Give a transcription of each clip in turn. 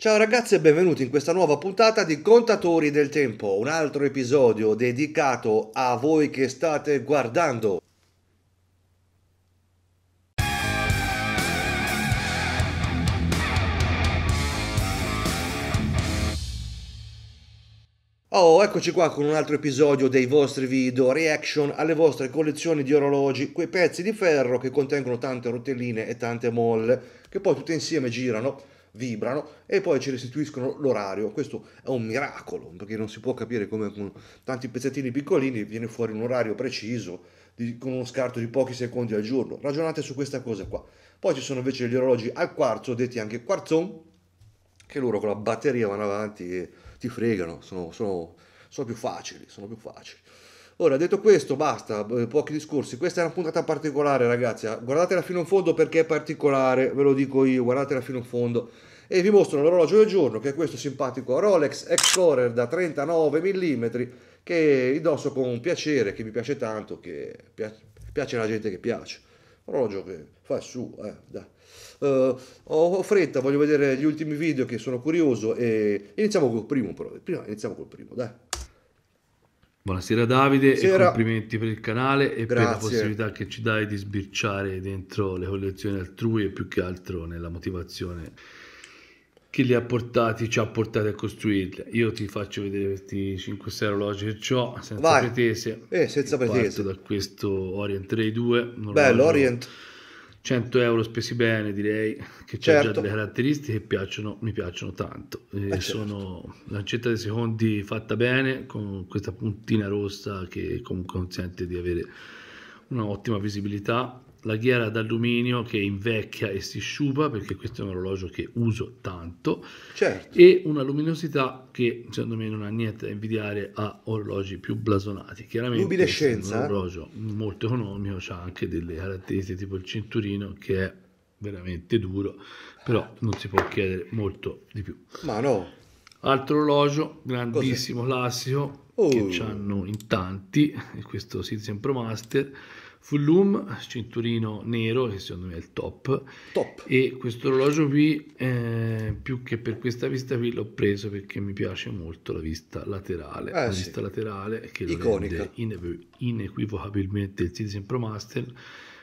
Ciao ragazzi e benvenuti in questa nuova puntata di Contatori del Tempo, un altro episodio dedicato a voi che state guardando. Oh, eccoci qua con un altro episodio dei vostri video reaction alle vostre collezioni di orologi, quei pezzi di ferro che contengono tante rotelline e tante molle che poi tutte insieme girano vibrano e poi ci restituiscono l'orario. Questo è un miracolo, perché non si può capire come con tanti pezzettini piccolini viene fuori un orario preciso di, con uno scarto di pochi secondi al giorno. Ragionate su questa cosa qua. Poi ci sono invece gli orologi al quarzo, detti anche quarzon, che loro con la batteria vanno avanti e ti fregano, sono, sono, sono più facili, sono più facili. Ora, detto questo, basta, eh, pochi discorsi. Questa è una puntata particolare, ragazzi. Ah, guardatela fino in fondo perché è particolare, ve lo dico io, guardatela fino in fondo e vi mostro l'orologio del giorno che è questo simpatico Rolex Explorer da 39 mm che indosso con un piacere, che mi piace tanto, che piace alla gente che piace. orologio che fa il suo, eh, dai. Uh, ho fretta, voglio vedere gli ultimi video che sono curioso e iniziamo col primo, però. Prima, iniziamo col primo, dai. Buonasera Davide Buonasera. e complimenti per il canale e Grazie. per la possibilità che ci dai di sbirciare dentro le collezioni altrui e più che altro nella motivazione che li ha portati, ci ha portati a costruirli. Io ti faccio vedere questi 5-6 orologi che ho, senza Vai. pretese. Eh, senza pretese. da questo Orient Ray 2. Bello, Orient. 100 euro spesi bene, direi, che certo. c'è già delle caratteristiche che piacciono, mi piacciono tanto. Eh, eh, certo. sono lancetta dei secondi fatta bene, con questa puntina rossa che comunque consente di avere un'ottima visibilità la ghiera d'alluminio che invecchia e si sciupa perché questo è un orologio che uso tanto certo. e una luminosità che secondo me non ha niente da invidiare a orologi più blasonati chiaramente è un orologio molto economico ha anche delle caratteristiche tipo il cinturino che è veramente duro però non si può chiedere molto di più ma no altro orologio grandissimo Cos'è? classico oh. che hanno in tanti questo Citizen Pro Master Full Loom, cinturino nero, che secondo me è il top. top. E questo orologio qui, eh, più che per questa vista qui, l'ho preso perché mi piace molto la vista laterale. Eh, la sì. vista laterale che Iconica. Inev- inequivocabilmente il Citizen Pro Master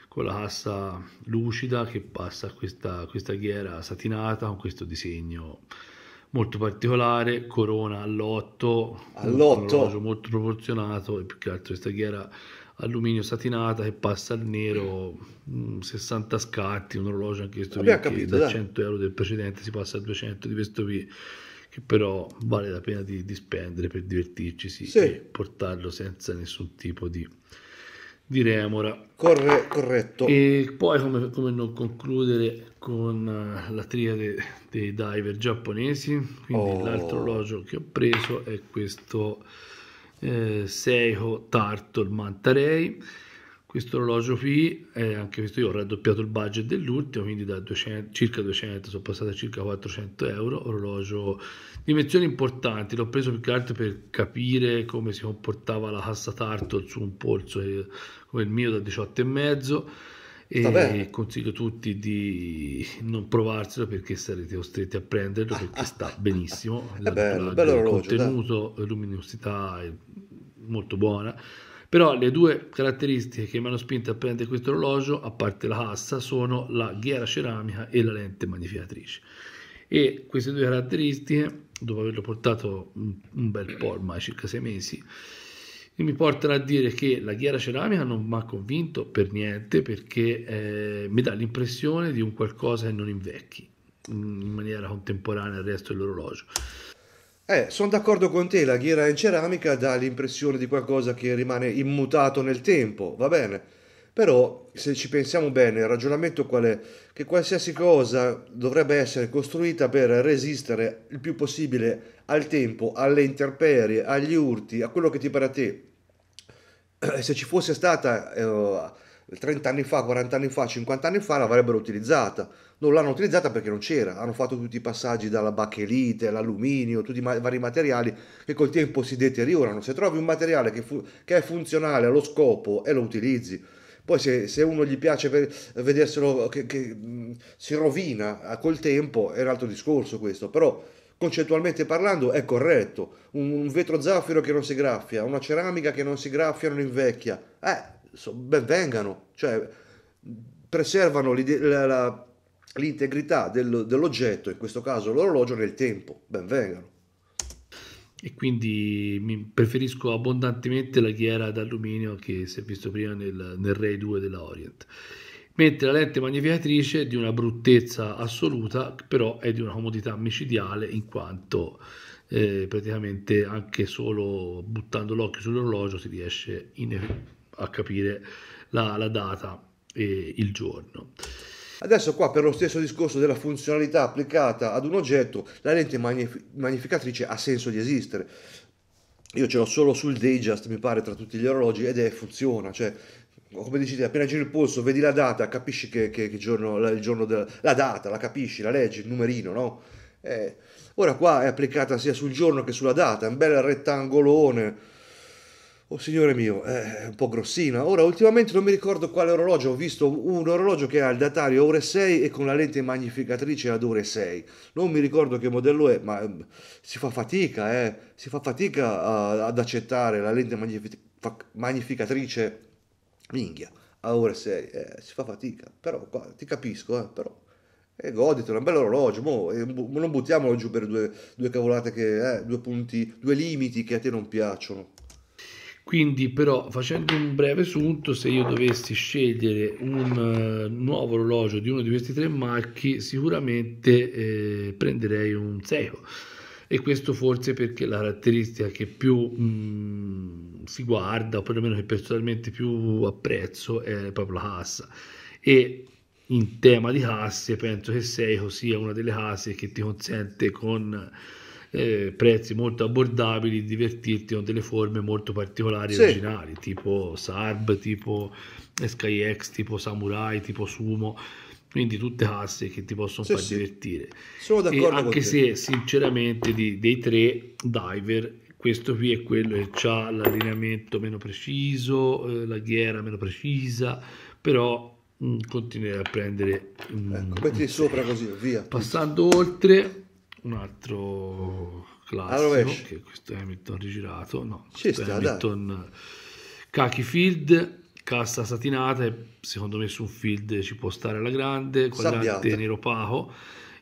con la cassa lucida che passa questa, questa ghiera satinata con questo disegno molto particolare, Corona all'otto, all'8. molto proporzionato e più che altro questa ghiera alluminio satinata che passa al nero, 60 mm, scatti, un orologio anche questo qui, da 100 euro del precedente si passa a 200 di questo qui, che però vale la pena di, di spendere per divertirci sì, sì. e portarlo senza nessun tipo di di Remora. Corre, corretto. E poi come, come, non concludere con eh, la triade dei diver giapponesi. Quindi oh. l'altro orologio che ho preso è questo eh, Seiho Turtle Mantarei questo orologio qui eh, anche questo io ho raddoppiato il budget dell'ultimo quindi da 200, circa 200 sono passato a circa 400 euro orologio dimensioni importanti l'ho preso più che altro per capire come si comportava la cassa Tartle su un polso eh, come il mio da 18,5 e consiglio a tutti di non provarselo perché sarete costretti a prenderlo perché sta benissimo è bello, la, bello orologio, contenuto dai. luminosità è molto buona però le due caratteristiche che mi hanno spinto a prendere questo orologio, a parte la cassa, sono la ghiera ceramica e la lente magnificatrice. E queste due caratteristiche, dopo averlo portato un bel po' ormai, circa sei mesi, mi portano a dire che la ghiera ceramica non mi ha convinto per niente perché eh, mi dà l'impressione di un qualcosa che non invecchi mm, in maniera contemporanea al resto dell'orologio. Eh, sono d'accordo con te, la ghiera in ceramica dà l'impressione di qualcosa che rimane immutato nel tempo, va bene? Però, se ci pensiamo bene, il ragionamento qual è? Che qualsiasi cosa dovrebbe essere costruita per resistere il più possibile al tempo, alle interperie, agli urti, a quello che ti pare a te. Se ci fosse stata... Eh, 30 anni fa, 40 anni fa, 50 anni fa l'avrebbero utilizzata. Non l'hanno utilizzata perché non c'era, hanno fatto tutti i passaggi dalla bachelite all'alluminio, tutti i vari materiali che col tempo si deteriorano. Se trovi un materiale che, fu- che è funzionale allo scopo e lo utilizzi, poi se, se, uno gli piace per vederselo che, che, si rovina eh, col tempo è un altro discorso questo, però concettualmente parlando è corretto, un, un vetro zaffiro che non si graffia, una ceramica che non si graffia, non invecchia, eh, so, ben cioè preservano la, la, l'integrità del, dell'oggetto, in questo caso l'orologio, nel tempo, benvengano. E quindi preferisco abbondantemente la ghiera d'alluminio che si è visto prima nel, nel Ray 2 della Orient mentre la lente magnificatrice è di una bruttezza assoluta, però è di una comodità micidiale in quanto eh, praticamente anche solo buttando l'occhio sull'orologio si riesce in, a capire la, la data e il giorno. Adesso qua per lo stesso discorso della funzionalità applicata ad un oggetto, la lente magnif- magnificatrice ha senso di esistere. Io ce l'ho solo sul Dayjust, mi pare, tra tutti gli orologi ed è funziona, cioè come dici appena giri il polso, vedi la data, capisci che, che, che giorno, la, il giorno della, la data, la capisci, la leggi, il numerino, no? Eh, ora qua è applicata sia sul giorno che sulla data, un bel rettangolone, oh signore mio, eh, è un po' grossina. Ora, ultimamente non mi ricordo quale orologio, ho visto un orologio che ha il datario ore 6 e con la lente magnificatrice ad ore 6. Non mi ricordo che modello è, ma ehm, si fa fatica, eh, si fa fatica a, ad accettare la lente magnific- magnificatrice minchia, a ore 6, eh, si fa fatica, però qua, ti capisco, eh, però. E eh, godito, è un bel orologio, mo, eh, non buttiamolo giù per due, due cavolate che, eh, due punti, due limiti che a te non piacciono. Quindi però facendo un breve sunto, se io dovessi scegliere un eh, nuovo orologio di uno di questi tre marchi, sicuramente eh, prenderei un Seiko e questo forse perché la caratteristica che più mh, mm, si guarda, o perlomeno che personalmente più apprezzo, è proprio la cassa. E in tema di casse, penso che Seiko sia una delle casse che ti consente con eh, prezzi molto abbordabili, divertirti con delle forme molto particolari e sì. originali, tipo Sarb, tipo SkyX, tipo Samurai, tipo Sumo quindi tutte casse che ti possono sì, far sì. divertire. Sono d'accordo. E anche se sinceramente di, dei tre diver, questo qui è quello che ha l'allineamento meno preciso, eh, la ghiera meno precisa, però mm, continuerai a prendere... Mh, mm, ecco, metti sopra così, via. Passando oltre un altro classico, che questo è Hamilton rigirato, no, Ci sta, Hamilton Kaki eh, Field, cassa satinata, secondo me su un field ci può stare alla grande, quadrante Sabbiata. nero paco,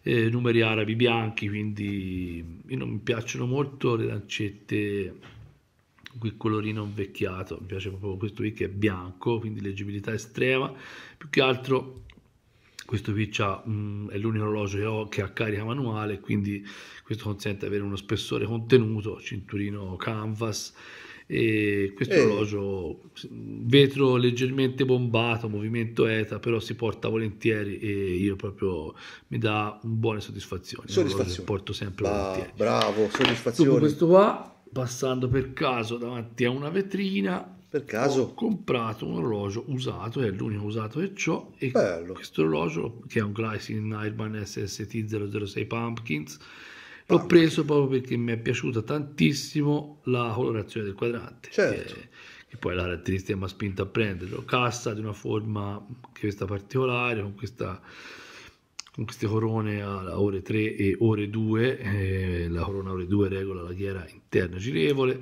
eh, numeri arabi bianchi, quindi non mi piacciono molto le lancette qui colorino invecchiato, mi piace proprio questo qui che è bianco, quindi leggibilità estrema, più che altro questo qui mm, è l'unico orologio che ho che ha carica manuale quindi questo consente di avere uno spessore contenuto cinturino canvas e questo eh. orologio mm, vetro leggermente bombato movimento ETA però si porta volentieri e io proprio mi dà buone soddisfazioni soddisfazione porto sempre bah, volentieri bravo soddisfazione Dopo questo qua passando per caso davanti a una vetrina per caso? Ho comprato un orologio usato, è l'unico usato che ho, e Bello. questo orologio, che è un Glycine Nightman SST006 Pumpkins, l'ho preso proprio perché mi è piaciuta tantissimo la colorazione del quadrante. Certo. Che, che poi la caratteristica mi ha spinto a prenderlo. Cassa di una forma che sta particolare, con questa con queste corone a ore 3 e ore 2, eh, la corona ore 2 regola la ghiera interna girevole,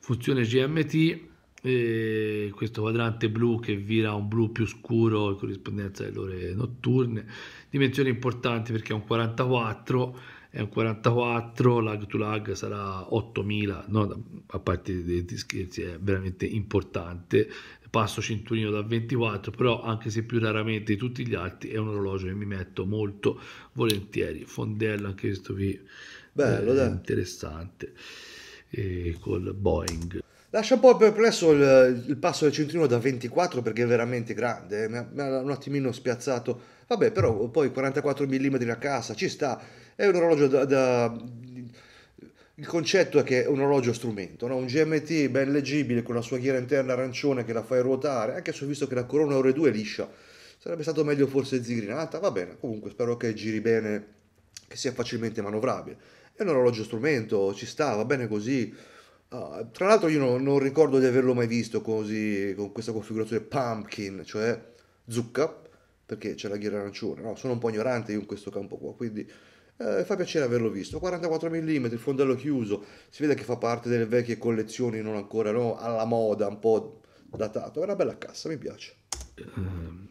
funzione GMT, e questo quadrante blu che vira un blu più scuro in corrispondenza alle ore notturne dimensioni importanti perché è un 44 è un 44 lag to lag sarà 8000 no, a parte dei scherzi è veramente importante passo cinturino da 24 però anche se più raramente di tutti gli altri è un orologio che mi metto molto volentieri fondello anche questo vi Bello, eh, interessante eh, col Boeing Lascia un po' perplesso il, il passo del centrino da 24 perché è veramente grande, eh. mi ha un attimino spiazzato. Vabbè, però poi 44 mm a cassa, ci sta. È un orologio da, da... Il concetto è che è un orologio strumento, no? un GMT ben leggibile con la sua ghiera interna arancione che la fai ruotare, anche se ho visto che la corona Ore 2 è liscia. Sarebbe stato meglio forse zigrinata, va bene, comunque spero che giri bene, che sia facilmente manovrabile. È un orologio strumento, ci sta, va bene così Ah, tra l'altro io non, non, ricordo di averlo mai visto così, con questa configurazione pumpkin, cioè zucca, perché c'è la ghiera arancione, no? Sono un po' ignorante io in questo campo qua, quindi eh, fa piacere averlo visto. 44 mm, il fondello chiuso, si vede che fa parte delle vecchie collezioni non ancora no? alla moda, un po' datato, è una bella cassa, mi piace. Um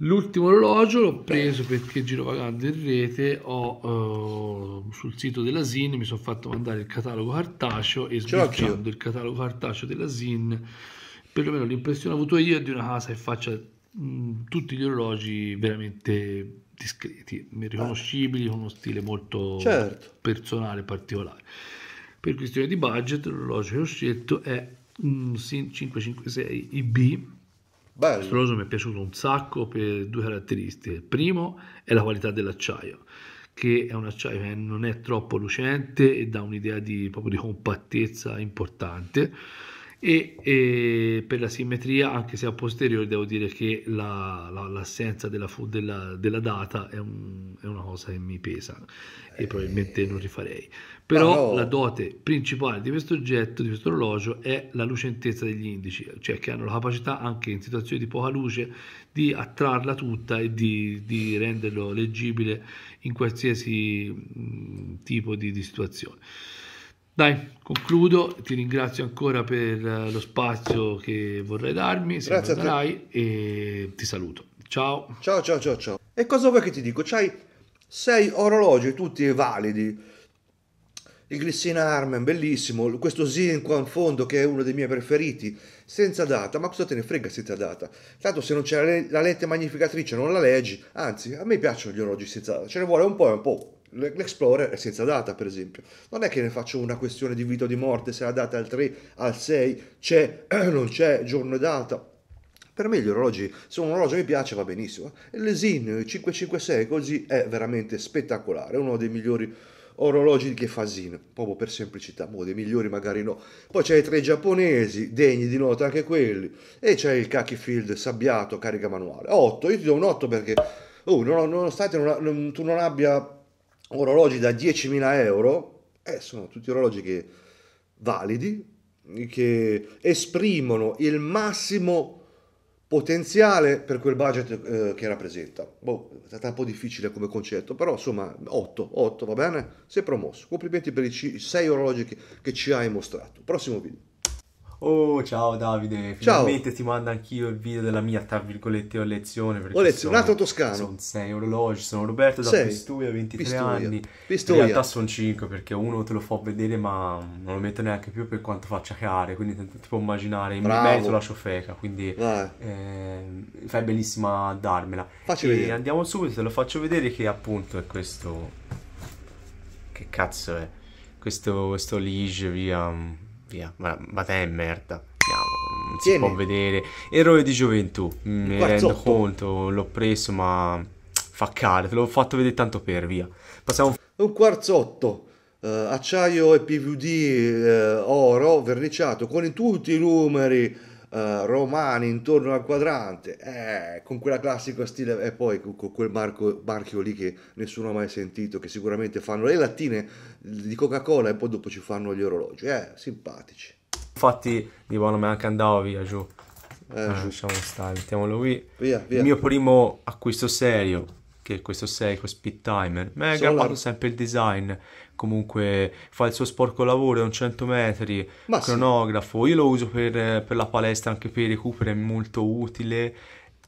L'ultimo orologio l'ho preso perché girovagando in rete ho, uh, sul sito della SIN mi sono fatto mandare il catalogo cartaceo e sbloccando il catalogo cartaceo della SIN perlomeno l'impressione che ho avuto io è di una casa che faccia mh, mm, tutti gli orologi veramente discreti, riconoscibili con uno stile molto certo. personale particolare. Per questione di budget l'orologio che ho scelto è un Sin 556 IB Bello. Questo orologio mi è piaciuto un sacco per due caratteristiche. Il primo è la qualità dell'acciaio, che è un acciaio che non è troppo lucente e dà un'idea di, proprio di compattezza importante e, e, per la simmetria anche se a posteriori devo dire che la, la, l'assenza della, della, della data è, un, è, una cosa che mi pesa e eh. probabilmente non rifarei però no. la dote principale di questo oggetto di questo orologio è la lucentezza degli indici cioè che hanno la capacità anche in situazioni di poca luce di attrarla tutta e di, di renderlo leggibile in qualsiasi mh, tipo di, di situazione dai, concludo, ti ringrazio ancora per eh, lo spazio che vorrai darmi, se Grazie darai, e ti saluto. Ciao. Ciao, ciao, ciao, ciao. E cosa vuoi che ti dico? C'hai sei orologi, tutti validi. Il Glissina Armen, bellissimo, questo Zin qua in fondo che è uno dei miei preferiti, senza data, ma cosa te ne frega senza data? Tanto se non c'è la lente magnificatrice non la leggi, anzi a me piacciono gli orologi senza data, ce ne vuole un po' e un po'. L'Explorer è senza data, per esempio. Non è che ne faccio una questione di vita o di morte, se la data è al 3, al 6, c'è, non c'è, giorno e data. Per me gli orologi, se un orologio mi piace va benissimo. Il l'Esin 556 così è veramente spettacolare, uno dei migliori orologi che fa Zin, proprio per semplicità, uno dei migliori magari no. Poi c'è i tre giapponesi, degni di nota anche quelli, e c'è il Kaki Field sabbiato, carica manuale. 8, io ti do un 8 perché, oh, nonostante non, tu non abbia orologi da 10.000 euro, eh, sono tutti orologi che, validi, che esprimono il massimo potenziale per quel budget eh, che rappresenta. Boh, è stato un po' difficile come concetto, però insomma 8, 8 va bene? si è promosso. Complimenti per i 6 orologi che, che ci hai mostrato. Prossimo video. Oh, ciao Davide, finalmente ciao. ti mando anch'io il video della mia, tra virgolette, lezione. Ho lezionato sono, toscano. Sono sei orologi, sono Roberto da sei. Pistuia, 23 Pistuia. anni. Pistuia. In realtà sono 5 perché uno te lo fa vedere ma non lo metto neanche più per quanto faccia care, quindi ti, puoi immaginare, in mezzo la ciofeca, quindi eh, fai benissimo a darmela. Facci e vedere. andiamo subito, te lo faccio vedere che appunto è questo... Che cazzo è? Questo, questo Lige via mm, via, ma, te è merda. No, non si Tieni. può vedere. Errore di gioventù, mm, mi rendo conto, l'ho preso, ma fa cale, te l'ho fatto vedere tanto per via. Passiamo un quarzotto. Uh, eh, acciaio e PVD uh, eh, oro verniciato con tutti i numeri Uh, romani intorno al quadrante, eh, con quella classica stile e poi con, con quel marco, marchio lì che nessuno ha mai sentito, che sicuramente fanno le lattine di Coca-Cola e poi dopo ci fanno gli orologi, eh, simpatici. Infatti di buono me anche andavo via giù. Eh, ah, giù. Lasciamo stare, mettiamolo qui. Via, via. Il mio primo acquisto serio che è questo Seiko Speed Timer. Mega, Solar. sempre il design, comunque fa il suo sporco lavoro, è un 100 metri, Ma cronografo. Sì. Io lo uso per, per, la palestra, anche per i recuperi, è molto utile,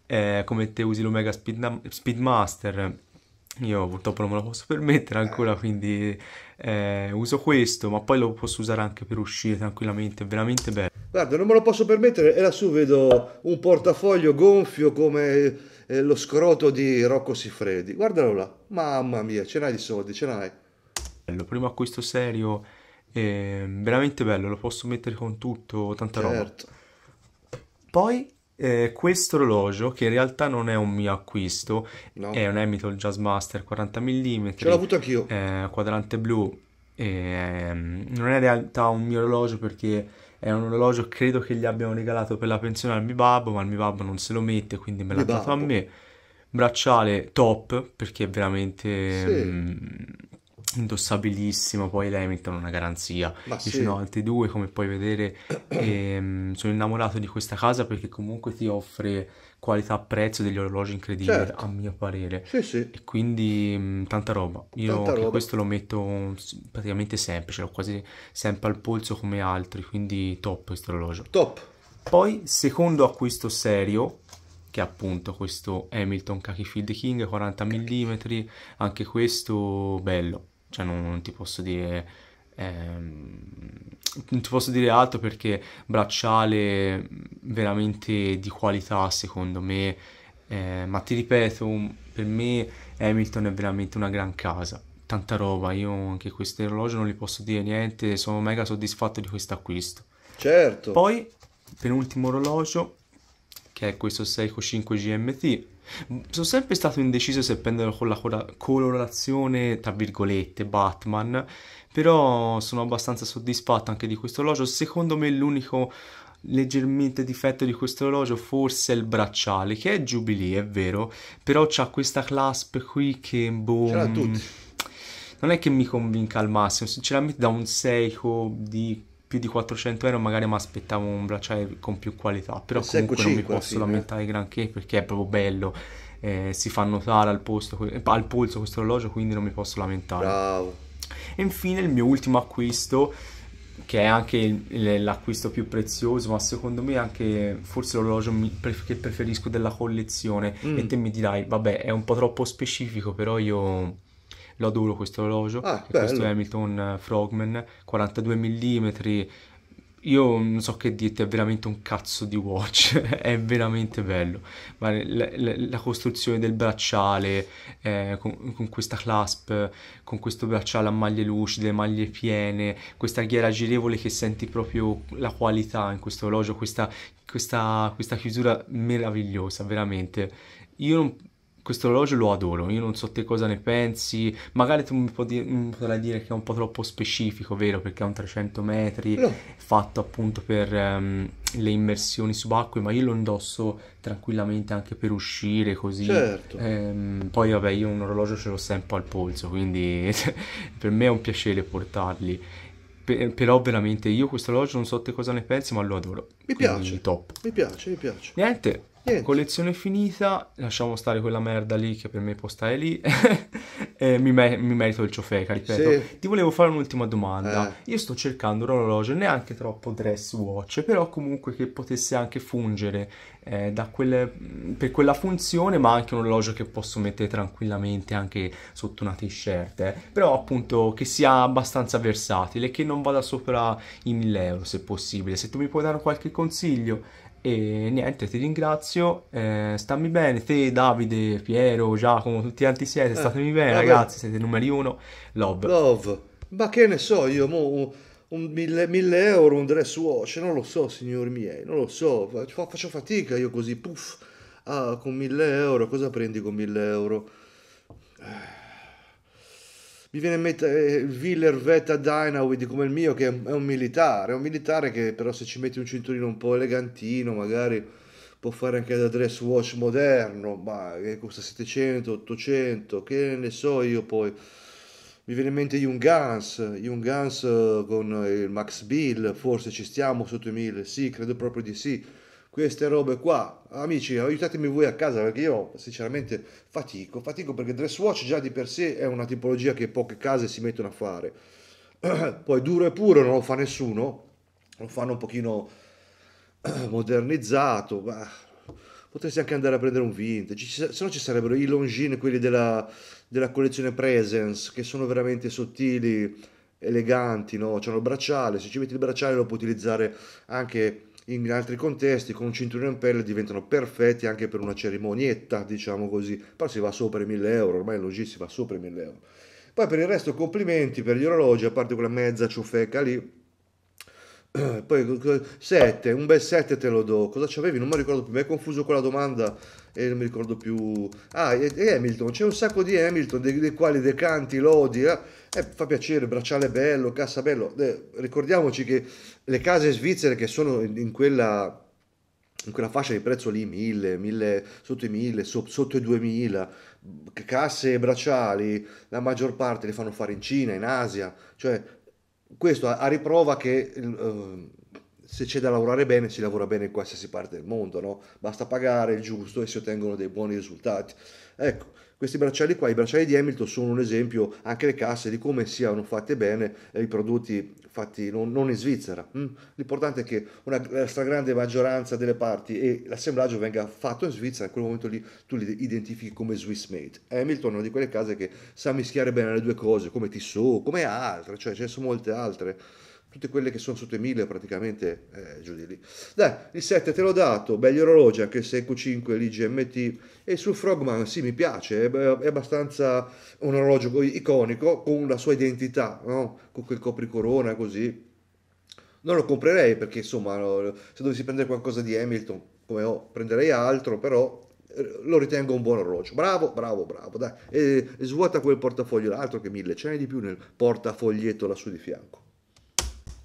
eh, come te usi l'Omega Speed, Speedmaster. Io purtroppo non me lo posso permettere ancora, quindi eh, uso questo, ma poi lo posso usare anche per uscire tranquillamente, è veramente bello. Guarda, non me lo posso permettere e lassù vedo un portafoglio gonfio come eh, lo scroto di Rocco Siffredi. Guardalo là, mamma mia, ce n'hai di soldi, ce n'hai. Bello, primo acquisto serio, eh, veramente bello, lo posso mettere con tutto, tanta certo. roba. Poi eh, questo orologio, che in realtà non è un mio acquisto, no. è un Hamilton Jazzmaster 40 mm. Ce l'ho avuto anch'io. Eh, quadrante blu. Eh, non è in realtà un mio orologio perché è un orologio credo che gli abbiano regalato per la pensione al mio babbo, ma il mio babbo non se lo mette, quindi me l'ha mio dato babbo. a me. Bracciale top, perché è veramente mh, mm, indossabilissimo, poi lei è una garanzia. Ma Dice sì. altri due, come puoi vedere, ehm, sono innamorato di questa casa perché comunque ti offre qualità-prezzo degli orologi incredibile, certo. a mio parere. Sì, sì. E quindi mh, mm, tanta roba. Io tanta roba. questo lo metto praticamente sempre, ce l'ho quasi sempre al polso come altri, quindi top questo orologio. Top. Poi, secondo acquisto serio, che è appunto questo Hamilton Khaki Field King 40 mm, anche questo bello, cioè non, non ti posso dire Ehm, non ti posso dire altro perché bracciale veramente di qualità secondo me, eh, ma ti ripeto, per me Hamilton è veramente una gran casa, tanta roba, io anche questo orologio non gli posso dire niente, sono mega soddisfatto di questo acquisto. Certo. Poi, penultimo orologio, che è questo Seiko 5 GMT, sono sempre stato indeciso se prendere con la colorazione, tra virgolette, Batman, però sono abbastanza soddisfatto anche di questo orologio. Secondo me l'unico leggermente difetto di questo orologio forse è il bracciale, che è Jubilee, è vero, però c'ha questa clasp qui che... Boh, Ce l'ha mm, tutti. non è che mi convinca al massimo, sinceramente da un Seiko di più di 400 euro magari mi aspettavo un bracciale con più qualità, però il comunque non mi ecco posso lamentare granché perché è proprio bello, eh, si fa notare al, posto, al polso questo orologio, quindi non mi posso lamentare. Bravo. E infine il mio ultimo acquisto, che è anche l'acquisto più prezioso, ma secondo me anche forse l'orologio che preferisco della collezione, mm. e te mi dirai, vabbè è un po' troppo specifico, però io lo adoro questo orologio, ah, questo Hamilton eh, Frogman, 42 mm, io non so che dirti, è veramente un cazzo di watch, è veramente bello. Ma la, la, la costruzione del bracciale, eh, con, con, questa clasp, con questo bracciale a maglie lucide, maglie piene, questa ghiera girevole che senti proprio la qualità in questo orologio, questa, questa, questa chiusura meravigliosa, veramente. Io non, questo orologio lo adoro, io non so te cosa ne pensi, magari tu mi, pot- mi, potrai dire che è un po' troppo specifico, vero? Perché è un 300 metri, no. fatto appunto per um, le immersioni subacquee, ma io lo indosso tranquillamente anche per uscire così. Certo. Ehm, poi vabbè, io un orologio ce l'ho sempre al polso, quindi per me è un piacere portarli. però veramente io questo orologio non so te cosa ne pensi, ma lo adoro. Mi quindi piace. Top. Mi piace, mi piace. Niente, Niente. Collezione finita, lasciamo stare quella merda lì che per me può stare lì. mi, me- mi, merito il ciofeca, ripeto. Sì. Ti volevo fare un'ultima domanda. Eh. Io sto cercando un orologio, neanche troppo dress watch, però comunque che potesse anche fungere eh, quelle... Mm, per quella funzione, ma anche un orologio che posso mettere tranquillamente anche sotto una t-shirt. Eh. Però appunto che sia abbastanza versatile, che non vada sopra i 1000 euro se possibile. Se tu mi puoi dare qualche consiglio e niente, ti ringrazio, eh, stammi bene, te Davide, Piero, Giacomo, tutti quanti siete, eh, statemi bene eh, vabbè. ragazzi, siete numeri uno, love. Love, ma che ne so io, mo, un 1000 euro, un dress watch, non lo so signori miei, non lo so, faccio fatica io così, puff, ah, con 1000 euro, cosa prendi con 1000 euro? Eh mi viene in mente eh, Willer Veta Dynawid come il mio che è un militare, è un militare che però se ci metti un cinturino un po' elegantino magari può fare anche da dress watch moderno, ma che eh, costa 700, 800, che ne so io poi. Mi viene in mente Young Guns, Young Guns eh, con il Max Bill, forse ci stiamo sotto i 1000, sì, credo proprio di sì queste robe qua. Amici, aiutatemi voi a casa perché io sinceramente fatico, fatico perché dress watch già di per sé è una tipologia che poche case si mettono a fare. Poi duro e puro non lo fa nessuno, lo fanno un pochino modernizzato, ma potresti anche andare a prendere un vintage, se no ci sarebbero i longines, quelli della, della collezione Presence, che sono veramente sottili, eleganti, no? C'hanno il bracciale, se ci metti il bracciale lo puoi utilizzare anche in altri contesti con un cinturino in pelle diventano perfetti anche per una cerimonietta, diciamo così, però si va sopra i 1000 euro, ormai l'OG si va sopra i 1000 euro. Poi per il resto complimenti per gli orologi, a parte quella mezza ciofeca lì. Poi 7, un bel 7 te lo do. Cosa c'avevi? Non mi ricordo più, mi è confuso quella domanda e non mi ricordo più, ah, e Hamilton, c'è un sacco di Hamilton, dei, dei quali decanti, Lodi, eh, fa piacere, bracciale bello, cassa bello, eh, ricordiamoci che le case svizzere che sono in quella in quella fascia di prezzo lì 1000, sotto i 1000, sotto i 2000, casse e bracciali, la maggior parte le fanno fare in Cina, in Asia, cioè questo a, riprova che uh, se c'è da lavorare bene, si lavora bene in qualsiasi parte del mondo, no? Basta pagare il giusto e si ottengono dei buoni risultati. Ecco, questi bracciali qua, i bracciali di Hamilton sono un esempio, anche le casse, di come siano fatte bene e i prodotti fatti non, non in Svizzera. Mm? L'importante è che una, la stragrande maggioranza delle parti e l'assemblaggio venga fatto in Svizzera, in quel momento lì tu li identifichi come Swiss made. Hamilton è una di quelle case che sa mischiare bene le due cose, come Tissot, come altre, cioè ce ne sono molte altre tutte quelle che sono sotto i 1000 praticamente eh, giù di lì. Dai, il 7 te l'ho dato, belli orologi anche il 6Q5, l'IGMT e sul Frogman sì mi piace, è, è abbastanza un orologio iconico con la sua identità, no? con quel copricorona così. Non lo comprerei perché insomma se dovessi prendere qualcosa di Hamilton come ho, prenderei altro, però eh, lo ritengo un buon orologio. Bravo, bravo, bravo, dai. E, e svuota quel portafoglio, l'altro che mille, ce n'è di più nel portafoglietto lassù di fianco.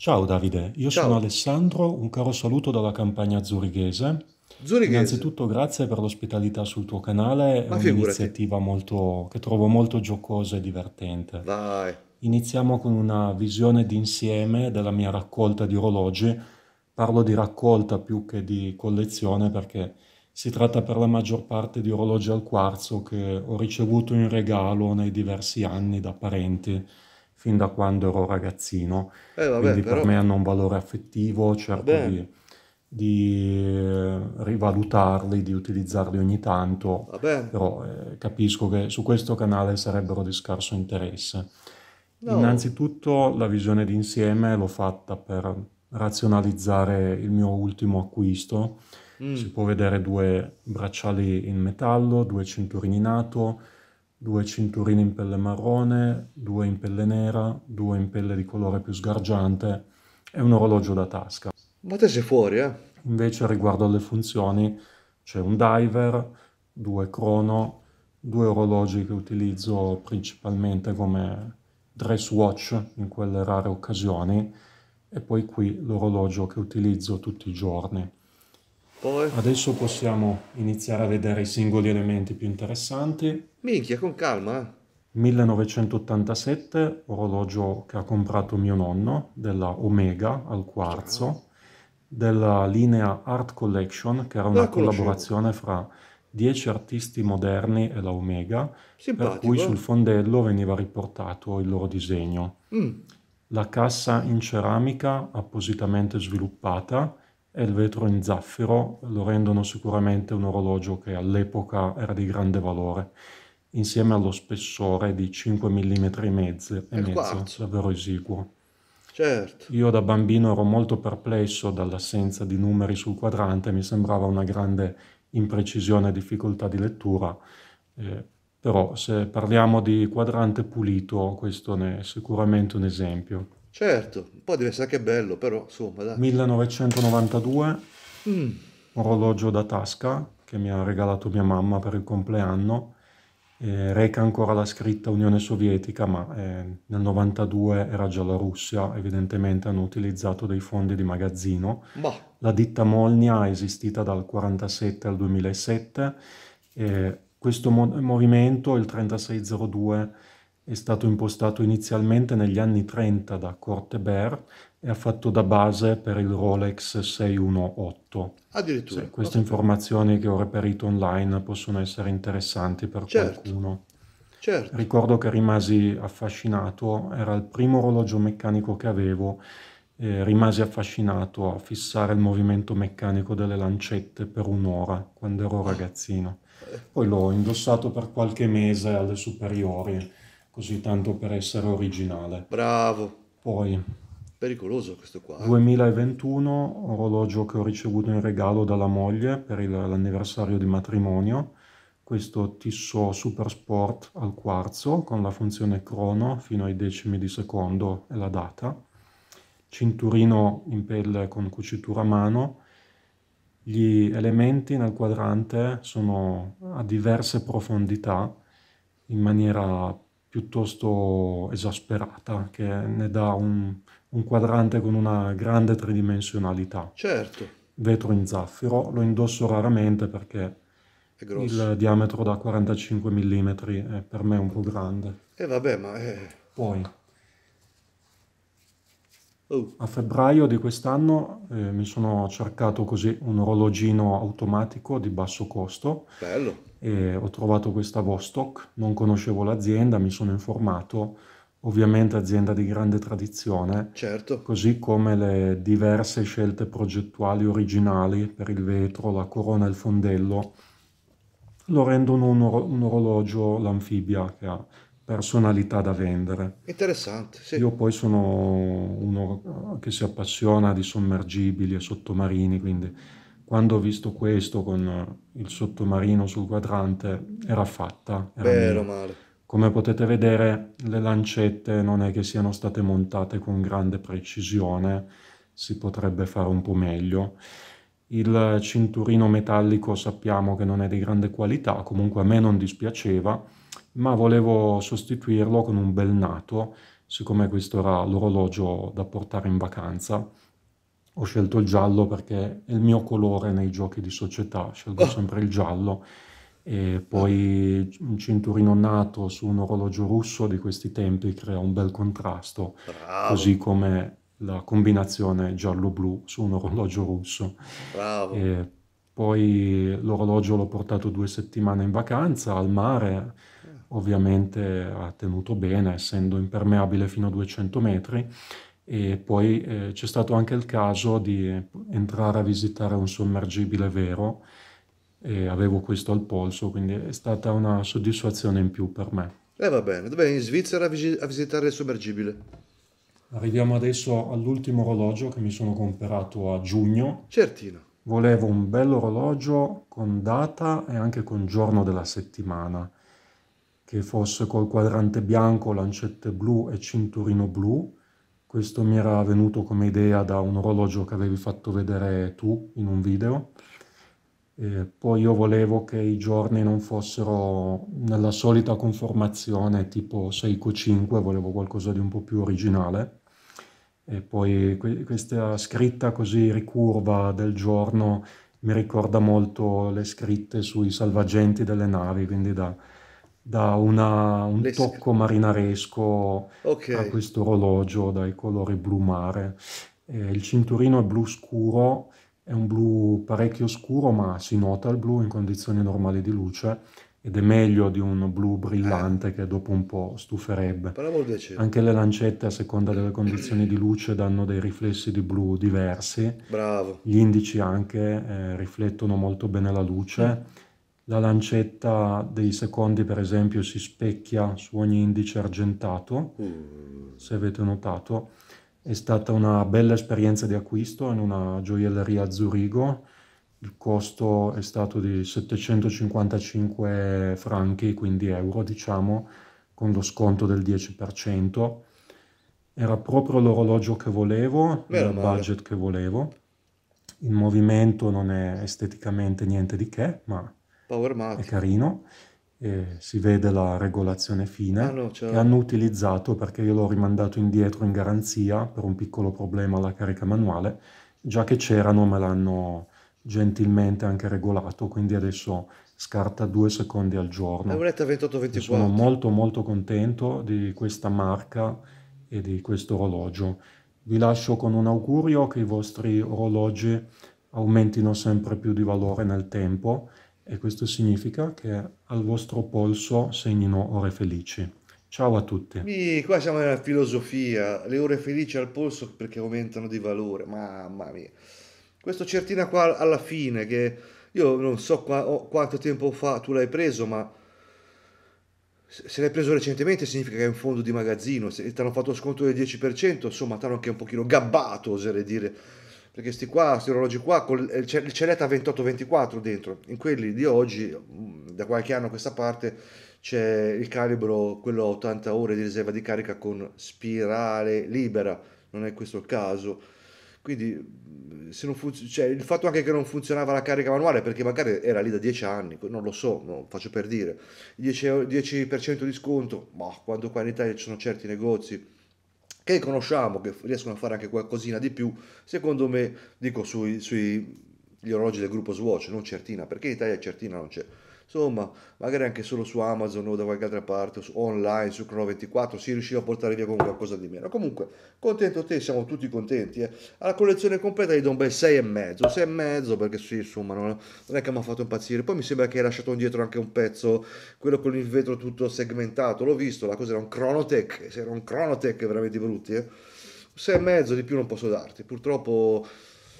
Ciao Davide, io Ciao. sono Alessandro, un caro saluto dalla campagna zurichese. Zurichese. Innanzitutto grazie per l'ospitalità sul tuo canale, è Ma figurati. un'iniziativa molto, che trovo molto giocosa e divertente. Vai. Iniziamo con una visione d'insieme della mia raccolta di orologi. Parlo di raccolta più che di collezione perché si tratta per la maggior parte di orologi al quarzo che ho ricevuto in regalo nei diversi anni da parenti fin da quando ero ragazzino. Eh, vabbè, Quindi però... per me hanno un valore affettivo, cerco di, di, rivalutarli, di utilizzarli ogni tanto, vabbè. però eh, capisco che su questo canale sarebbero di scarso interesse. No. Innanzitutto la visione d'insieme l'ho fatta per razionalizzare il mio ultimo acquisto. Mm. Si può vedere due bracciali in metallo, due cinturini NATO, due cinturine in pelle marrone, due in pelle nera, due in pelle di colore più sgargiante e un orologio da tasca. Ma te sei fuori, eh? Invece riguardo alle funzioni c'è un diver, due crono, due orologi che utilizzo principalmente come dress watch in quelle rare occasioni e poi qui l'orologio che utilizzo tutti i giorni. Poi... Adesso possiamo iniziare a vedere i singoli elementi più interessanti. Minchia, con calma. 1987, eh. orologio che ha comprato mio nonno, della Omega al quarzo, della linea Art Collection, che era una collaborazione fra dieci artisti moderni e la Omega, Simpatico. per cui eh. sul fondello veniva riportato il loro disegno. Mm. La cassa in ceramica appositamente sviluppata, e il vetro in zaffiro lo rendono sicuramente un orologio che all'epoca era di grande valore, insieme allo spessore di 5 mm e mezzo, e mezzo davvero esiguo. Certo. Io da bambino ero molto perplesso dall'assenza di numeri sul quadrante, mi sembrava una grande imprecisione e difficoltà di lettura, eh, però se parliamo di quadrante pulito questo ne è sicuramente un esempio. Certo, poi deve essere anche bello, però insomma dai. 1992, mm. orologio da tasca che mi ha regalato mia mamma per il compleanno. Eh, reca ancora la scritta Unione Sovietica, ma eh, nel 92 era già la Russia, evidentemente hanno utilizzato dei fondi di magazzino. Bah. La ditta Molnia è esistita dal 1947 al 2007. Eh, questo mo- movimento, il 3602, è stato impostato inizialmente negli anni 30 da Corte Bear e ha fatto da base per il Rolex 618. Addirittura. Sì, queste informazioni che ho reperito online possono essere interessanti per certo. qualcuno. Certo. Ricordo che rimasi affascinato, era il primo orologio meccanico che avevo, eh, rimasi affascinato a fissare il movimento meccanico delle lancette per un'ora quando ero ragazzino. Eh. Poi l'ho indossato per qualche mese alle superiori così tanto per essere originale. Bravo. Poi. Pericoloso questo qua. 2021, eh. orologio che ho ricevuto in regalo dalla moglie per l'anniversario di matrimonio. Questo Tissot Super Sport al quarzo con la funzione crono fino ai decimi di secondo e la data. Cinturino in pelle con cucitura a mano. Gli elementi nel quadrante sono a diverse profondità in maniera piuttosto esasperata che ne dà un, un quadrante con una grande tridimensionalità. Certo. Vetro in zaffiro, lo indosso raramente perché il diametro da 45 mm è per me un po' grande. E eh, vabbè, ma... È... Poi, oh. a febbraio di quest'anno eh, mi sono cercato così un orologino automatico di basso costo. Bello e ho trovato questa Vostok, non conoscevo l'azienda, mi sono informato, ovviamente azienda di grande tradizione, certo. così come le diverse scelte progettuali originali per il vetro, la corona e il fondello, lo rendono un, or- un orologio, l'anfibia, che ha personalità da vendere. Interessante, sì. Io poi sono uno che si appassiona di sommergibili e sottomarini, quindi quando ho visto questo con il sottomarino sul quadrante era fatta. Era Bene male. Come potete vedere le lancette non è che siano state montate con grande precisione, si potrebbe fare un po' meglio. Il cinturino metallico sappiamo che non è di grande qualità, comunque a me non dispiaceva, ma volevo sostituirlo con un bel nato, siccome questo era l'orologio da portare in vacanza ho scelto il giallo perché è il mio colore nei giochi di società, scelgo oh. sempre il giallo. E poi un cinturino nato su un orologio russo di questi tempi crea un bel contrasto, Bravo. così come la combinazione giallo-blu su un orologio russo. Bravo. E poi l'orologio l'ho portato due settimane in vacanza al mare, ovviamente ha tenuto bene, essendo impermeabile fino a 200 metri, e poi eh, c'è stato anche il caso di entrare a visitare un sommergibile vero e avevo questo al polso, quindi è stata una soddisfazione in più per me. E eh, va bene, dove in Svizzera a, vis- a visitare il sommergibile? Arriviamo adesso all'ultimo orologio che mi sono comprato a giugno. Certino. Volevo un bello orologio con data e anche con giorno della settimana, che fosse col quadrante bianco, lancette blu e cinturino blu questo mi era venuto come idea da un orologio che avevi fatto vedere tu in un video. E poi io volevo che i giorni non fossero nella solita conformazione tipo 6x5, volevo qualcosa di un po' più originale. E poi que questa scritta così ricurva del giorno mi ricorda molto le scritte sui salvagenti delle navi, quindi da da una- un Le- tocco marinaresco a questo orologio dai colori blu mare. Eh, il cinturino è blu scuro, è un blu parecchio scuro, ma si nota il blu in condizioni normali di luce ed è meglio di un blu eh, brillante che dopo un po' stuferebbe. Anche le lancette, a seconda delle condizioni di luce, danno dei riflessi di blu diversi. Bravo. Gli indici anche eh, riflettono molto bene la luce mm la lancetta dei secondi per esempio si specchia su ogni indice argentato, mm. se avete notato. È stata una bella esperienza di acquisto in una gioielleria a Zurigo, il costo è stato di 755 franchi, quindi euro diciamo, con lo sconto del 10%. Era proprio l'orologio che volevo, il budget che volevo. Il movimento non è esteticamente niente di che, ma Powermatic. È carino, eh, si vede la regolazione fine ah, no, che hanno utilizzato perché io l'ho rimandato indietro in garanzia per un piccolo problema alla carica manuale, già che c'erano me l'hanno gentilmente anche regolato, quindi adesso scarta due secondi al giorno. È 28-24. Sono molto molto contento di questa marca e di questo orologio. Vi lascio con un augurio che i vostri orologi aumentino sempre più di valore nel tempo e questo significa che al vostro polso segnino ore felici. Ciao a tutti. Mi, qua siamo nella filosofia, le ore felici al polso perché aumentano di valore, mamma mia. Questo certina qua alla fine che io non so qua, oh, quanto tempo fa tu l'hai preso, ma se l'hai preso recentemente significa che è un fondo di magazzino, se ti hanno fatto sconto del 10%, insomma ti hanno anche un pochino gabbato, oserei dire perché questi qua, questi orologi qua, con eh, il Celeta 2824 dentro, in quelli di oggi, mm, da qualche anno a questa parte, c'è il calibro, quello a 80 ore di riserva di carica con spirale libera, non è questo il caso. Quindi mm, funz- cioè, il fatto anche che non funzionava la carica manuale, perché magari era lì da 10 anni, non lo so, non lo faccio per dire, 10%, 10% di sconto, ma quando qua in Italia ci sono certi negozi che conosciamo, che riescono a fare anche qualcosina di più, secondo me, dico sui, sui orologi del gruppo Swatch, non Certina, perché in Italia Certina non c'è insomma, magari anche solo su Amazon o da qualche altra parte, su, online, su Chrono24, si riusciva a portare via con qualcosa di meno. Comunque, contento te, siamo tutti contenti. Eh. Alla collezione completa gli do un bel 6,5, 6,5 perché sì, insomma, non, non è che mi ha fatto impazzire. Poi mi sembra che hai lasciato indietro anche un pezzo, quello con il vetro tutto segmentato, l'ho visto, la cosa era un Chronotech, era un Chronotech veramente brutti. Eh. 6,5 di più non posso darti, purtroppo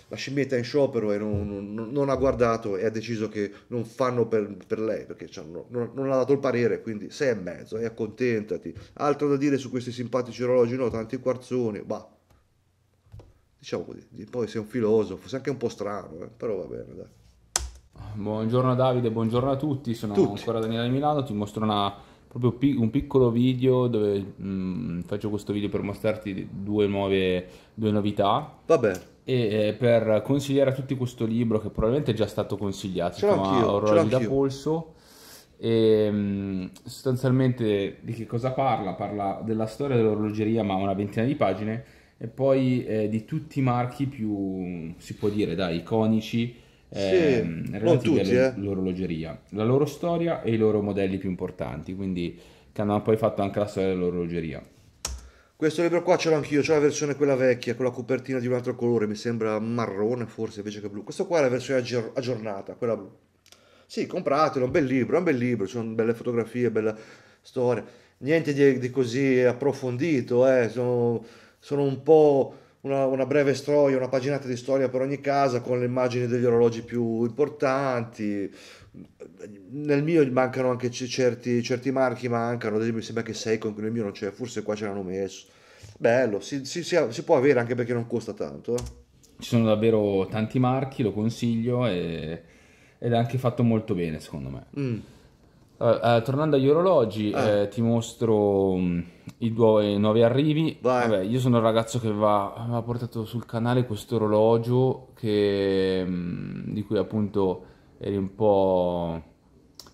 la scimmietta è in sciopero e non, non, non, ha guardato e ha deciso che non fanno per, per lei perché cioè, non, non, ha dato il parere, quindi sei e mezzo e accontentati. Altro da dire su questi simpatici orologi, no, tanti quarzoni, bah. Diciamo così, poi sei un filosofo, sei anche un po' strano, eh, però va bene, dai. Buongiorno Davide, buongiorno a tutti, sono tutti. ancora Daniele Milano, ti mostro una proprio un piccolo video dove mh, mm, faccio questo video per mostrarti due nuove due novità. Vabbè. E per consigliare a tutti questo libro che probabilmente è già stato consigliato, si chiama Orologi da polso. E, mh, mm, sostanzialmente di che cosa parla? Parla della storia dell'orologeria, ma una ventina di pagine, e poi eh, di tutti i marchi più, si può dire, dai, iconici ehm, sì, relativi tutti, all'orologeria, eh. la loro storia e i loro modelli più importanti, quindi che hanno poi fatto anche la storia dell'orologeria. Questo libro qua ce l'ho anch'io, c'è la versione quella vecchia, con la copertina di un altro colore, mi sembra marrone forse invece che blu. Questo qua è la versione aggior- aggiornata, quella blu. Sì, compratelo, è un bel libro, è un bel libro, ci sono belle fotografie, bella storia. Niente di, di così approfondito, eh. sono, sono un po' una, una, breve storia, una paginata di storia per ogni casa con le immagini degli orologi più importanti. Nel mio mancano anche certi, certi marchi, mancano, mi sembra che Seiko nel mio non c'è, forse qua ce l'hanno messo. Bello, si, si, si, si può avere anche perché non costa tanto. Eh. Ci sono davvero tanti marchi, lo consiglio e, ed è anche fatto molto bene secondo me. Mm. Uh, tornando agli orologi, eh. Eh, ti mostro um, i due nuovi arrivi. Vabbè, io sono il ragazzo che va, aveva portato sul canale questo orologio che, um, di cui appunto eri un po'...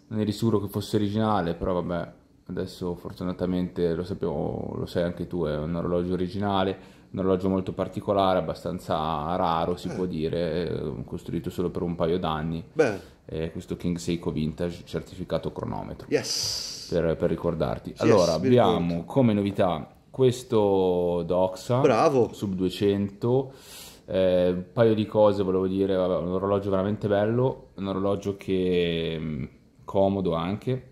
non eri sicuro che fosse originale, però vabbè, adesso fortunatamente lo sappiamo, lo sai anche tu, è un orologio originale un orologio molto particolare, abbastanza raro si eh. può dire, eh, costruito solo per un paio d'anni. Beh. Eh, questo King Seiko Vintage certificato cronometro. Yes. Per, per ricordarti. Yes, allora, abbiamo come novità questo Doxa. Bravo. Sub 200. Eh, un paio di cose volevo dire, un orologio veramente bello, un orologio che mm, comodo anche,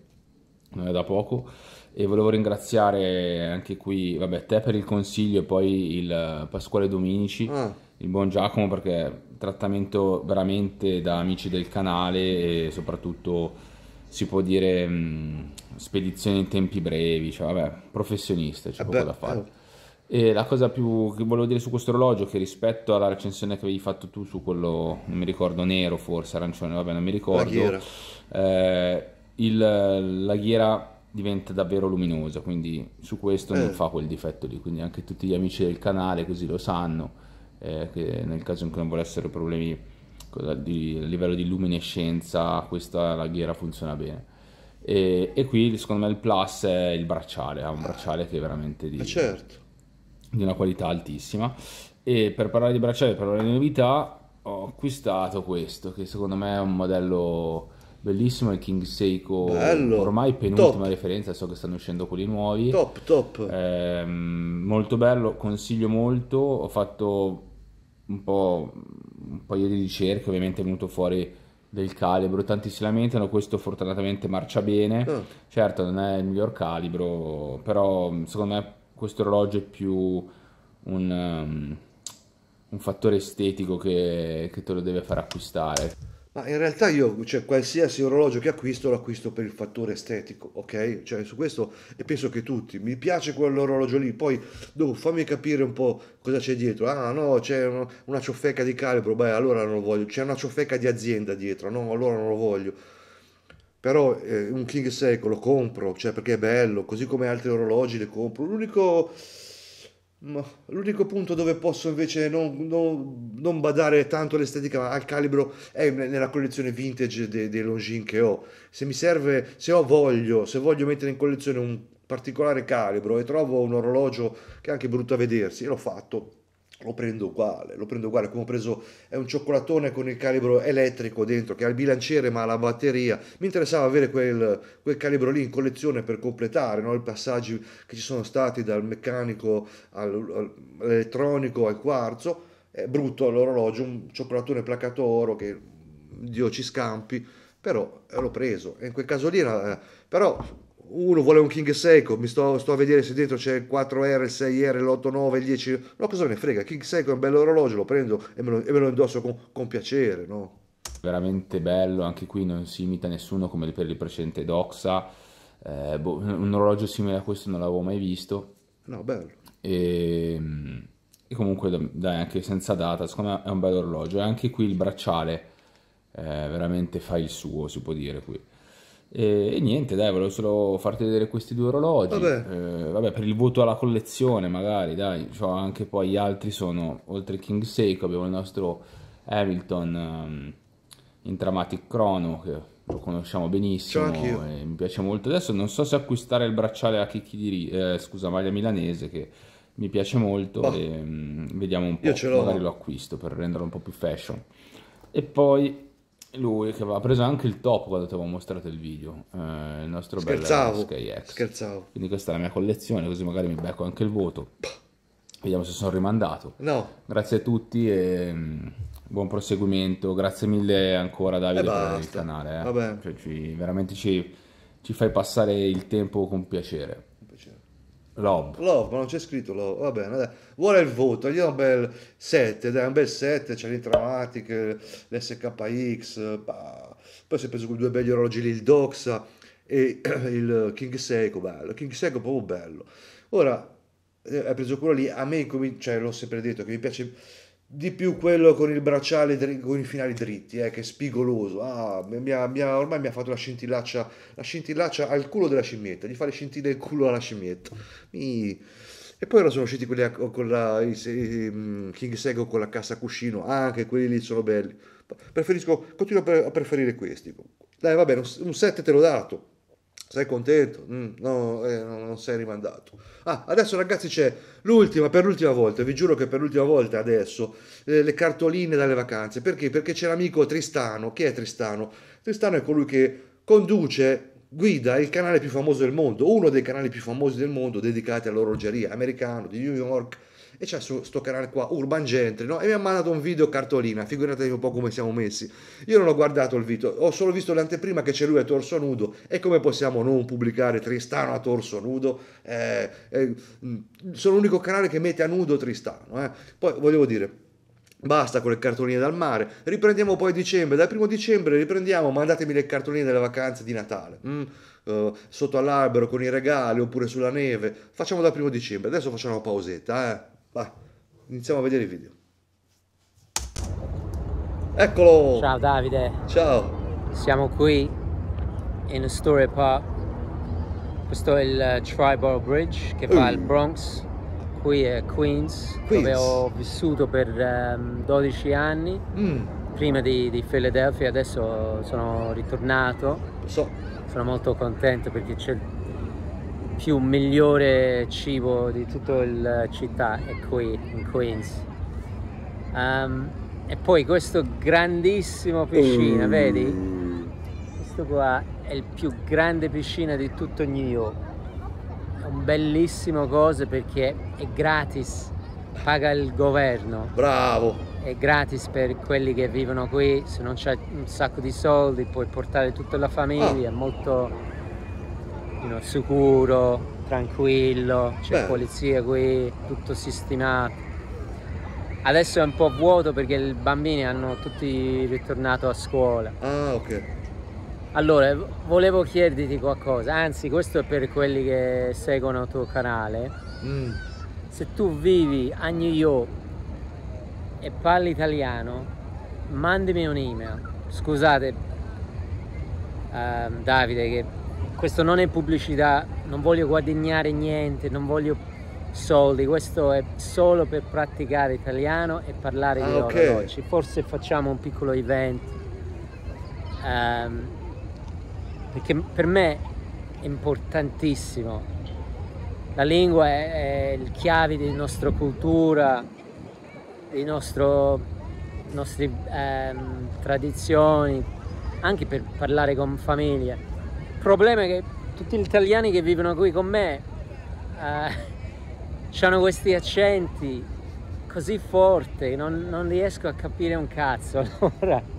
non è da poco e volevo ringraziare anche qui, vabbè, te per il consiglio e poi il eh, Pasquale Dominici, mm. il buon Giacomo, perché trattamento veramente da amici del canale e soprattutto si può dire mh, mm, spedizione in tempi brevi, cioè vabbè, professionista, c'è eh poco da fare. Eh. E la cosa più che volevo dire su questo orologio, che rispetto alla recensione che avevi fatto tu su quello, non mi ricordo, nero forse, arancione, vabbè, non mi ricordo, eh, il, la ghiera diventa davvero luminoso quindi su questo eh. non fa quel difetto lì, quindi anche tutti gli amici del canale così lo sanno, eh, che nel caso in cui non volessero problemi di, a livello di luminescenza, questa ghiera funziona bene. E, e, qui secondo me il plus è il bracciale, ha un bracciale che è veramente di, eh, certo. di una qualità altissima. E per parlare di bracciale, per parlare di novità, ho acquistato questo, che secondo me è un modello Bellissimo il King Seiko, Bello. ormai penultima top. referenza, so che stanno uscendo quelli nuovi. Top, top. Eh, molto bello, consiglio molto, ho fatto un po' un paio di ricerche, ovviamente è venuto fuori del calibro, tanti si lamentano, questo fortunatamente marcia bene, ah. certo non è il miglior calibro, però mm, secondo me questo orologio è più un, um, un fattore estetico che, che te lo deve far acquistare. Ma in realtà io, cioè, qualsiasi orologio che acquisto, lo acquisto per il fattore estetico, ok? Cioè, su questo, e penso che tutti, mi piace quell'orologio lì, poi dopo fammi capire un po' cosa c'è dietro. Ah, no, c'è una, ciofeca di calibro, beh, allora non lo voglio. C'è una ciofeca di azienda dietro, no, allora non lo voglio. Però eh, un King Seiko lo compro, cioè, perché è bello, così come altri orologi li compro. L'unico L'unico punto dove posso invece non, non, non, badare tanto all'estetica, ma al calibro, è nella collezione vintage dei, dei Longines che ho. Se mi serve, se ho voglio, se voglio mettere in collezione un particolare calibro e trovo un orologio che è anche brutto a vedersi, l'ho fatto, lo prendo uguale, lo prendo uguale, come ho preso è un cioccolatone con il calibro elettrico dentro che ha il bilanciere ma ha la batteria, mi interessava avere quel, quel calibro lì in collezione per completare no? i passaggi che ci sono stati dal meccanico all'elettronico al quarzo, è brutto l'orologio, un cioccolatone placato oro che Dio ci scampi, però eh, l'ho preso, e in quel caso lì era, eh, però uno vuole un King Seiko, mi sto, sto, a vedere se dentro c'è il 4R, il 6R, l'8, il 10, no cosa me ne frega, King Seiko è un bello orologio, lo prendo e me lo, e me lo indosso con, con, piacere, no? Veramente bello, anche qui non si imita nessuno come per il precedente Doxa, eh, boh, un orologio simile a questo non l'avevo mai visto. No, bello. E, ehm, e comunque dai, anche senza data, secondo me è un bello orologio, e anche qui il bracciale eh, veramente fa il suo, si può dire qui. E, e, niente, dai, volevo solo farti vedere questi due orologi. Vabbè. Eh, vabbè per il voto alla collezione, magari, dai, cioè anche poi gli altri sono, oltre King Seiko, abbiamo il nostro Hamilton um, ehm, in Chrono, che lo conosciamo benissimo e mi piace molto. Adesso non so se acquistare il bracciale a Chicchi di eh, scusa, maglia milanese, che mi piace molto. E, um, vediamo un po', magari lo acquisto per renderlo un po' più fashion. E poi lui che aveva preso anche il top quando ti avevo mostrato il video, eh, il nostro scherzavo, bello Scherzavo. Quindi questa è la mia collezione, così magari mi becco anche il voto. Vediamo se sono rimandato. No. Grazie a tutti e mm, buon proseguimento. Grazie mille ancora Davide per il canale. Eh. Cioè, ci, veramente ci, ci fai passare il tempo con piacere. Love. Love, ma non c'è scritto Love. Va bene, dai. Vuole il voto, gli do un bel 7, dai, un bel 7, c'è l'Intramatic, l'SKX, bah. poi si è preso con due belli orologi lì, il Doxa e il King Seiko, bello. King Seiko proprio bello. Ora, eh, ha preso quello lì, a me, cioè l'ho sempre detto, che mi piace di più quello con il bracciale con i finali dritti eh, che è spigoloso ah, mi ha, mi ha, ormai mi ha fatto la scintillaccia la scintillaccia al culo della scimmietta gli fa le scintille il culo alla scimmietta mi... e poi ora sono usciti quelli a, con la i, i, mm, King Sego con la cassa cuscino anche quelli lì sono belli preferisco continuo a preferire questi dai vabbè un 7 te l'ho dato sei contento? Mm, no, eh, non sei rimandato. Ah, adesso ragazzi c'è l'ultima, per l'ultima volta, vi giuro che per l'ultima volta adesso, eh, le cartoline dalle vacanze. Perché? Perché c'è l'amico Tristano. Chi è Tristano? Tristano è colui che conduce, guida il canale più famoso del mondo, uno dei canali più famosi del mondo dedicati all'orologeria americano, di New York, e c'è su sto canale qua Urban Gentry, no? E mi ha mandato un video cartolina, figuratevi un po' come siamo messi. Io non ho guardato il video, ho solo visto l'anteprima che c'è lui a torso nudo e come possiamo non pubblicare Tristano a torso nudo? Eh, eh, sono l'unico canale che mette a nudo Tristano, eh. Poi volevo dire Basta con le cartoline dal mare, riprendiamo poi dicembre, dal primo dicembre riprendiamo, mandatemi le cartoline delle vacanze di Natale, mm, uh, sotto all'albero con i regali oppure sulla neve, facciamo dal primo dicembre, adesso facciamo una pausetta, eh? Va, iniziamo a vedere il video. Eccolo! Ciao Davide! Ciao! Siamo qui in Story Park. Questo è il eh, Triborough Bridge che va mm. al Bronx. Qui è Queens, Queens. dove ho vissuto per um, ehm, 12 anni. Mm. Prima di, di Philadelphia, adesso sono ritornato. Lo so. Sono molto contento perché c'è più migliore cibo di tutta la eh, città è qui in Queens um, e poi questo grandissimo piscina mm. vedi questo qua è il più grande piscina di tutto New York è un bellissimo cosa perché è gratis paga il governo bravo è gratis per quelli che vivono qui se non c'è un sacco di soldi puoi portare tutta la famiglia ah. molto you know, sicuro, tranquillo, c'è Beh. polizia qui, tutto sistemato. Adesso è un po' vuoto perché i bambini hanno tutti ritornato a scuola. Ah, ok. Allora, volevo chiederti qualcosa, anzi questo è per quelli che seguono il tuo canale. Mm. Se tu vivi a New York e parli italiano, mandami un'email. Scusate, uh, Davide, che questo non è pubblicità, non voglio guadagnare niente, non voglio soldi, questo è solo per praticare italiano e parlare ah, di okay. orologi. Forse facciamo un piccolo event. Um, ehm, perché per me è importantissimo. La lingua è, è il chiave della nostra cultura, delle nostre um, tradizioni, anche per parlare con famiglia problema è che tutti gli italiani che vivono qui con me eh, hanno questi accenti così forti, non, non riesco a capire un cazzo.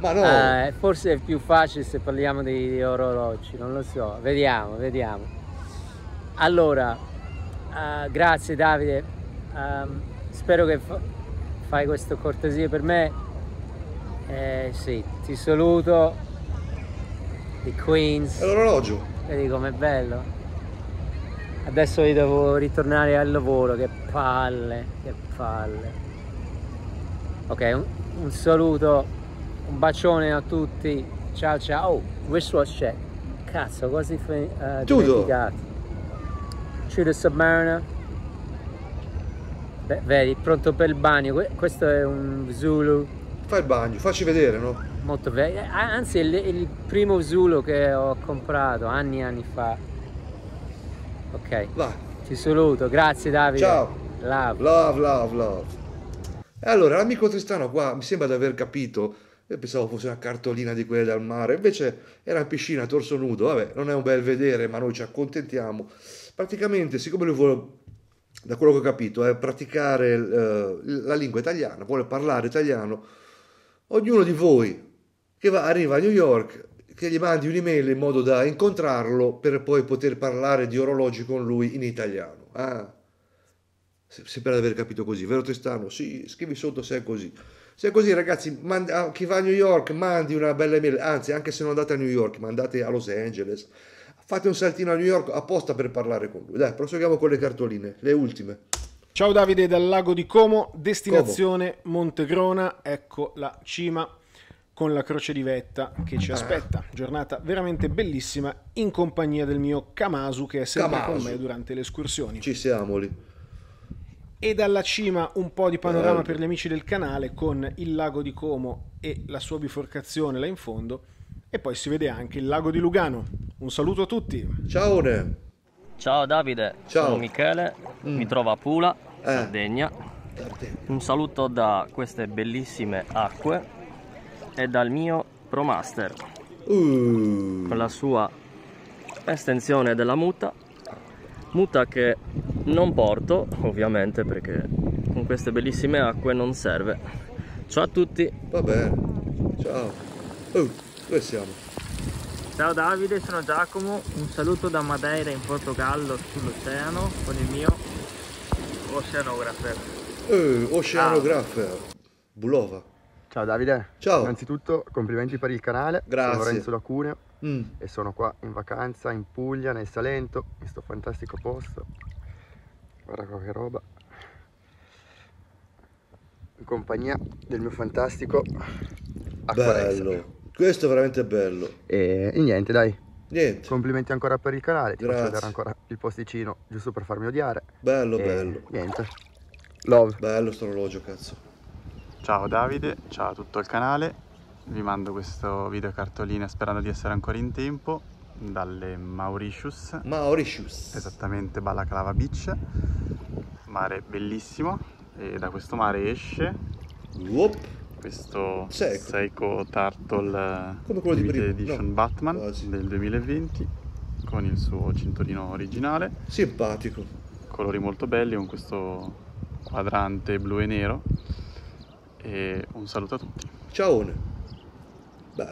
Allora, Ma no. eh, forse è più facile se parliamo di, di orologi, non lo so, vediamo, vediamo. Allora, eh, grazie Davide, ehm, spero che fa fai questa cortesia per me. Eh, sì, ti saluto di Queens. È l'orologio. Vedi com'è bello. Adesso io devo ritornare al lavoro, che palle, che palle. Ok, un, un saluto, un bacione a tutti. Ciao ciao. Oh, questo c'è. Cazzo, quasi uh, dimenticato. Tudor Submariner. Beh, vedi, pronto per il bagno. Questo è un Zulu. Fai il bagno, facci vedere, no? molto vecchio, eh, anzi è il primo Zulu che ho comprato anni e anni fa. Ok, Va. ti saluto, grazie Davide. Ciao. Love. Love, love, love. E allora, l'amico Tristano qua mi sembra di aver capito, io pensavo fosse una cartolina di quelle dal mare, invece era in piscina, torso nudo, vabbè, non è un bel vedere, ma noi ci accontentiamo. Praticamente, siccome lui vuole da quello che ho capito, è eh, praticare eh, la lingua italiana, vuole parlare italiano. Ognuno di voi che va, arriva a New York, che gli mandi un'email in modo da incontrarlo per poi poter parlare di orologi con lui in italiano. Ah, sembra di aver capito così, vero Tristano? Sì, scrivi sotto se è così. Se è così ragazzi, mandi, a ah, chi va a New York mandi una bella email, anzi anche se non andate a New York, mandate a Los Angeles, fate un saltino a New York apposta per parlare con lui. Dai, proseguiamo con le cartoline, le ultime. Ciao Davide dal lago di Como, destinazione Como. Montegrona, ecco la cima con la croce di vetta che ci eh. aspetta. Giornata veramente bellissima in compagnia del mio Kamasu che è sempre Kamasu. con me durante le escursioni. Ci siamo lì. E dalla cima un po' di panorama eh. per gli amici del canale con il lago di Como e la sua biforcazione là in fondo. E poi si vede anche il lago di Lugano. Un saluto a tutti. Ciao Ne. Ciao Davide. Ciao Sono Michele. Mm. Mi trovo a Pula, eh. Sardegna. Sardegna. Un saluto da queste bellissime acque è dal mio Promaster mm. Uh. con la sua estensione della muta muta che non porto ovviamente perché con queste bellissime acque non serve ciao a tutti va bene ciao oh, dove siamo? ciao Davide sono Giacomo un saluto da Madeira in Portogallo sull'oceano con il mio oceanographer eh, oceanographer ah. Bulova Ciao Davide, Ciao. innanzitutto complimenti per il canale, Grazie. sono Lorenzo Lacuneo mm. e sono qua in vacanza in Puglia, nel Salento, in questo fantastico posto, guarda qua che roba, in compagnia del mio fantastico acquarezza. Bello, questo è veramente bello. E, e niente dai, Niente. Complimenti ancora per il canale, ti Grazie. vedere ancora il posticino, giusto per farmi odiare. Bello, e bello. Niente. Love. Bello sto orologio, cazzo. Ciao Davide, ciao a tutto il canale, vi mando questo video cartolina sperando di essere ancora in tempo dalle Mauritius. Mauritius. Esattamente Balaclava Beach, mare bellissimo e da questo mare esce Whoop. questo Seco. Seiko Turtle Come quello di prima. Edition no. Batman Quasi. del 2020 con il suo cinturino originale. Simpatico. Colori molto belli con questo quadrante blu e nero e un saluto a tutti. Ciao!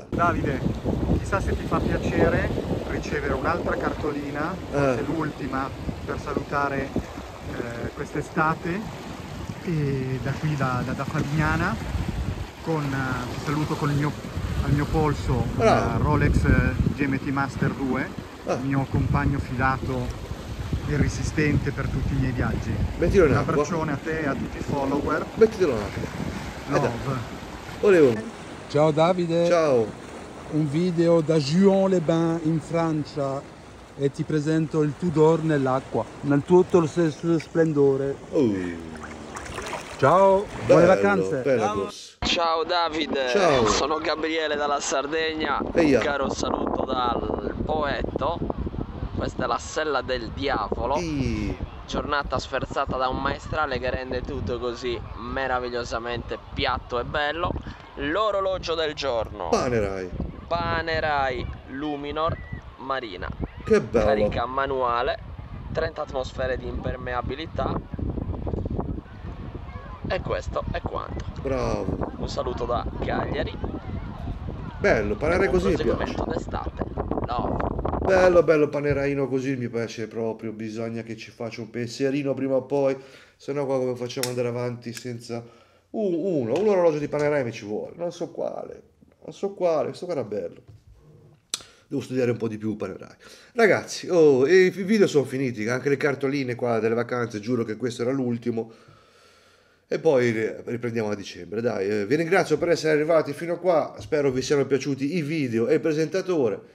Davide, chissà se ti fa piacere ricevere un'altra cartolina, eh. l'ultima per salutare eh, quest'estate e da qui da, da, da Fabignana con, eh, ti saluto con il mio, al mio polso ah. la Rolex GMT Master 2 ah. mio compagno fidato resistente per tutti i miei viaggi. Mettilo in un acqua. abbraccione a te e a tutti i follower. Mettilo in acqua. Eh, Oleo. Ciao Davide. Ciao. Un video da Juan-les-Bains in Francia e ti presento il Tudor nell'acqua, nel tutto lo stesso splendore. Oh. Ciao, bello, buone vacanze. Bello. Ciao Davide, Ciao. sono Gabriele dalla Sardegna, Eia. un caro saluto dal poetto. Questa è la sella del diavolo. Ehi giornata sferzata da un maestrale che rende tutto così meravigliosamente piatto e bello. L'orologio del giorno. Panerai. Panerai Luminor Marina. Che bello. Carica manuale, 30 atmosfere di impermeabilità. E questo è quanto. Bravo. Un saluto da Cagliari. Bello, parare così. Un proseguimento d'estate. Love. No. Bello, bello paneraino così mi piace proprio, bisogna che ci faccia un pensierino prima o poi, se no qua come facciamo andare avanti senza... Uh, uno, un orologio di paneraino mi ci vuole, non so quale, non so quale, questo qua era bello. Devo studiare un po' di più paneraino Ragazzi, oh, i video sono finiti, anche le cartoline qua delle vacanze, giuro che questo era l'ultimo. E poi riprendiamo a dicembre, dai. Eh, vi ringrazio per essere arrivati fino a qua, spero vi siano piaciuti i video e il presentatore